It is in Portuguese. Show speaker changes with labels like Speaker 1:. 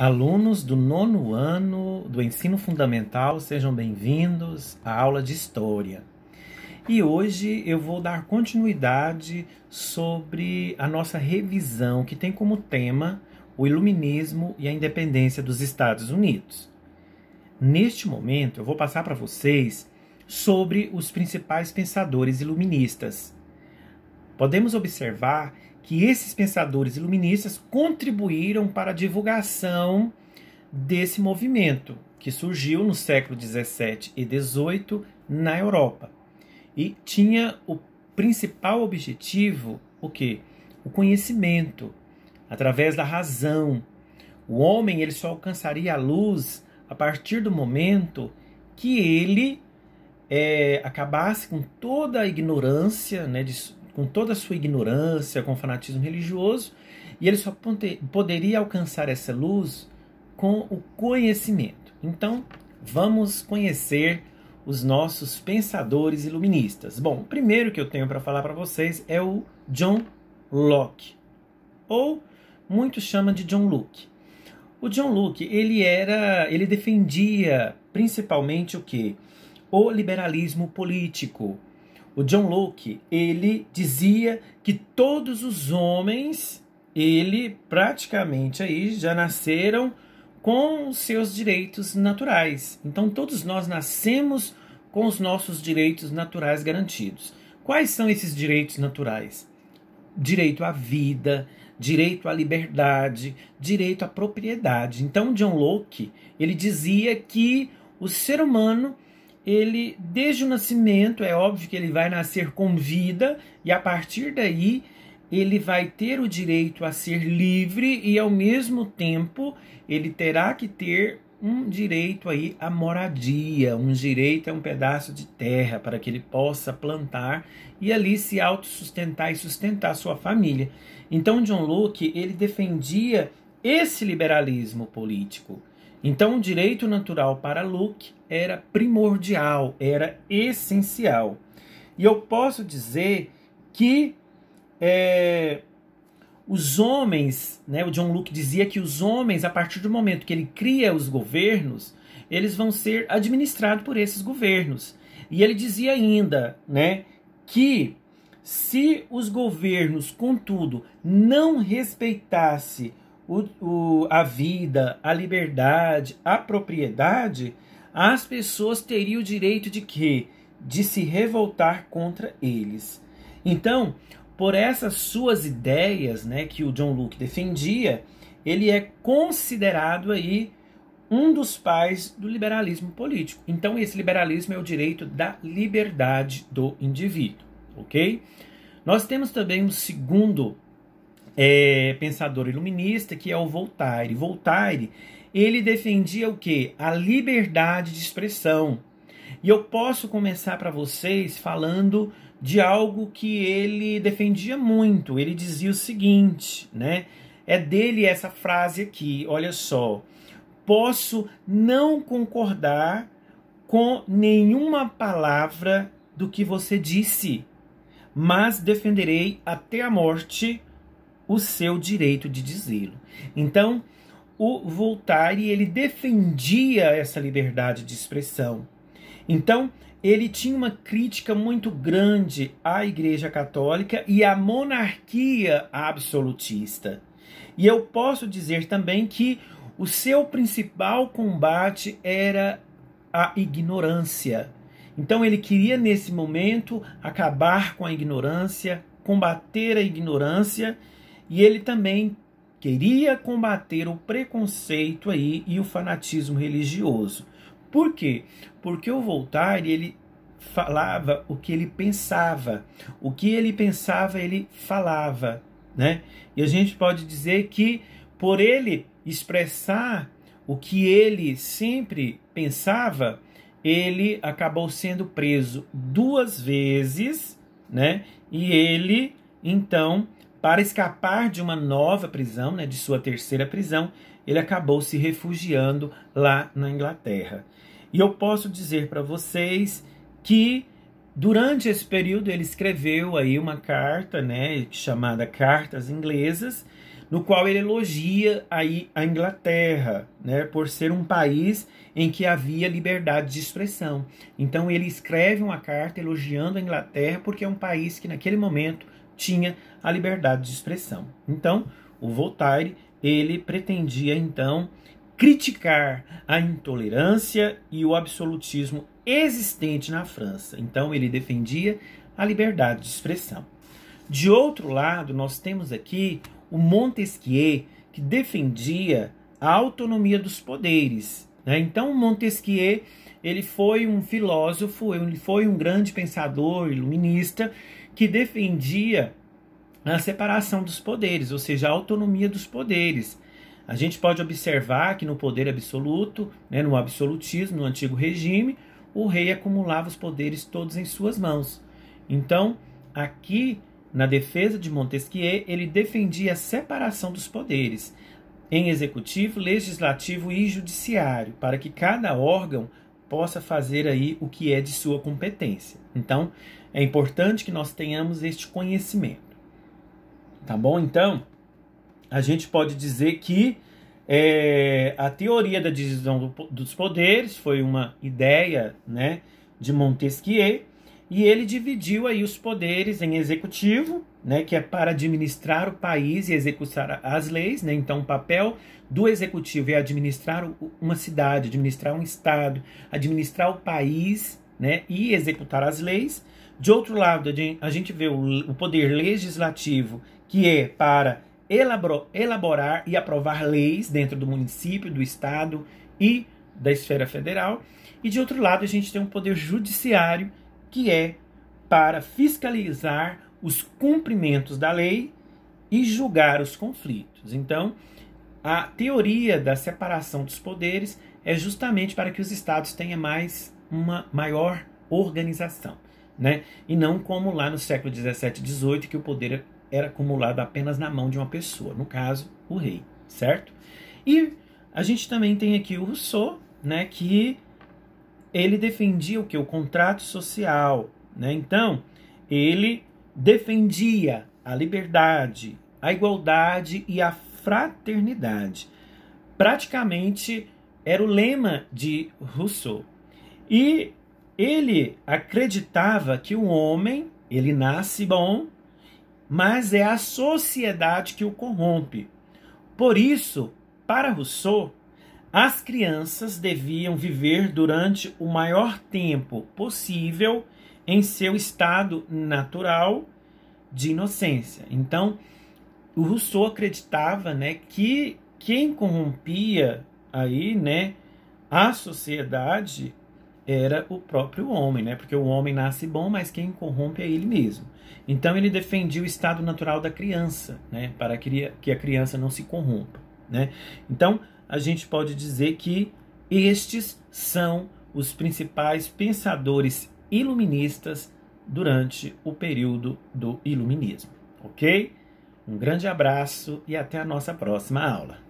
Speaker 1: Alunos do nono ano do ensino fundamental, sejam bem-vindos à aula de História. E hoje eu vou dar continuidade sobre a nossa revisão, que tem como tema o Iluminismo e a Independência dos Estados Unidos. Neste momento, eu vou passar para vocês sobre os principais pensadores iluministas. Podemos observar que esses pensadores iluministas contribuíram para a divulgação desse movimento, que surgiu no século XVII e XVIII na Europa. E tinha o principal objetivo o que? O conhecimento, através da razão. O homem ele só alcançaria a luz a partir do momento que ele é, acabasse com toda a ignorância né, de, com toda a sua ignorância, com o fanatismo religioso, e ele só poderia alcançar essa luz com o conhecimento. Então, vamos conhecer os nossos pensadores iluministas. Bom, o primeiro que eu tenho para falar para vocês é o John Locke, ou muitos chamam de John Locke. O John Locke, ele era, ele defendia principalmente o que? O liberalismo político, o John Locke, ele dizia que todos os homens, ele praticamente aí já nasceram com seus direitos naturais. Então todos nós nascemos com os nossos direitos naturais garantidos. Quais são esses direitos naturais? Direito à vida, direito à liberdade, direito à propriedade. Então John Locke, ele dizia que o ser humano ele desde o nascimento é óbvio que ele vai nascer com vida e a partir daí ele vai ter o direito a ser livre e ao mesmo tempo ele terá que ter um direito aí à moradia, um direito a um pedaço de terra para que ele possa plantar e ali se autossustentar e sustentar sua família. Então John Locke, ele defendia esse liberalismo político. Então, o direito natural para Luke era primordial, era essencial. E eu posso dizer que é, os homens, né, o John Luke dizia que os homens, a partir do momento que ele cria os governos, eles vão ser administrados por esses governos. E ele dizia ainda né, que se os governos, contudo, não respeitassem o, o, a vida, a liberdade, a propriedade, as pessoas teriam o direito de quê? De se revoltar contra eles. Então, por essas suas ideias, né, que o John Luke defendia, ele é considerado aí um dos pais do liberalismo político. Então, esse liberalismo é o direito da liberdade do indivíduo, ok? Nós temos também um segundo é, pensador iluminista, que é o Voltaire. Voltaire, ele defendia o que? A liberdade de expressão. E eu posso começar para vocês falando de algo que ele defendia muito. Ele dizia o seguinte, né? É dele essa frase aqui, olha só. Posso não concordar com nenhuma palavra do que você disse, mas defenderei até a morte o seu direito de dizê-lo. Então, o Voltaire ele defendia essa liberdade de expressão. Então, ele tinha uma crítica muito grande à Igreja Católica e à monarquia absolutista. E eu posso dizer também que o seu principal combate era a ignorância. Então ele queria nesse momento acabar com a ignorância, combater a ignorância e ele também queria combater o preconceito aí e o fanatismo religioso. Por quê? Porque o Voltaire, ele falava o que ele pensava. O que ele pensava, ele falava, né? E a gente pode dizer que por ele expressar o que ele sempre pensava, ele acabou sendo preso duas vezes, né? E ele então para escapar de uma nova prisão, né, de sua terceira prisão, ele acabou se refugiando lá na Inglaterra. E eu posso dizer para vocês que durante esse período ele escreveu aí uma carta, né, chamada Cartas Inglesas, no qual ele elogia aí a Inglaterra, né, por ser um país em que havia liberdade de expressão. Então ele escreve uma carta elogiando a Inglaterra porque é um país que naquele momento tinha a liberdade de expressão. Então, o Voltaire, ele pretendia então criticar a intolerância e o absolutismo existente na França. Então, ele defendia a liberdade de expressão. De outro lado, nós temos aqui o Montesquieu, que defendia a autonomia dos poderes. Né? Então, Montesquieu ele foi um filósofo, ele foi um grande pensador, iluminista, que defendia a separação dos poderes, ou seja, a autonomia dos poderes. A gente pode observar que no poder absoluto, né, no absolutismo, no antigo regime, o rei acumulava os poderes todos em suas mãos. Então, aqui, na defesa de Montesquieu, ele defendia a separação dos poderes em executivo, legislativo e judiciário, para que cada órgão possa fazer aí o que é de sua competência. Então, é importante que nós tenhamos este conhecimento. Tá bom? Então, a gente pode dizer que é, a teoria da divisão do, dos poderes foi uma ideia né, de Montesquieu e ele dividiu aí os poderes em executivo, né, que é para administrar o país e executar as leis, né? Então, o papel do executivo é administrar uma cidade, administrar um estado, administrar o país, né, e executar as leis. De outro lado, a gente vê o poder legislativo, que é para elaborar e aprovar leis dentro do município, do estado e da esfera federal. E de outro lado, a gente tem um poder judiciário que é para fiscalizar os cumprimentos da lei e julgar os conflitos. Então, a teoria da separação dos poderes é justamente para que os estados tenham mais uma maior organização, né? E não como lá no século 17 e 18 que o poder era acumulado apenas na mão de uma pessoa, no caso, o rei, certo? E a gente também tem aqui o Rousseau, né, que ele defendia o que? O contrato social. Né? Então, ele defendia a liberdade, a igualdade e a fraternidade. Praticamente era o lema de Rousseau. E ele acreditava que o homem, ele nasce bom, mas é a sociedade que o corrompe. Por isso, para Rousseau, as crianças deviam viver durante o maior tempo possível em seu estado natural de inocência. Então, o Rousseau acreditava, né, que quem corrompia aí, né, a sociedade era o próprio homem, né? Porque o homem nasce bom, mas quem corrompe é ele mesmo. Então ele defendia o estado natural da criança, né? Para que a criança não se corrompa, né? Então a gente pode dizer que estes são os principais pensadores iluministas durante o período do iluminismo, ok? Um grande abraço e até a nossa próxima aula.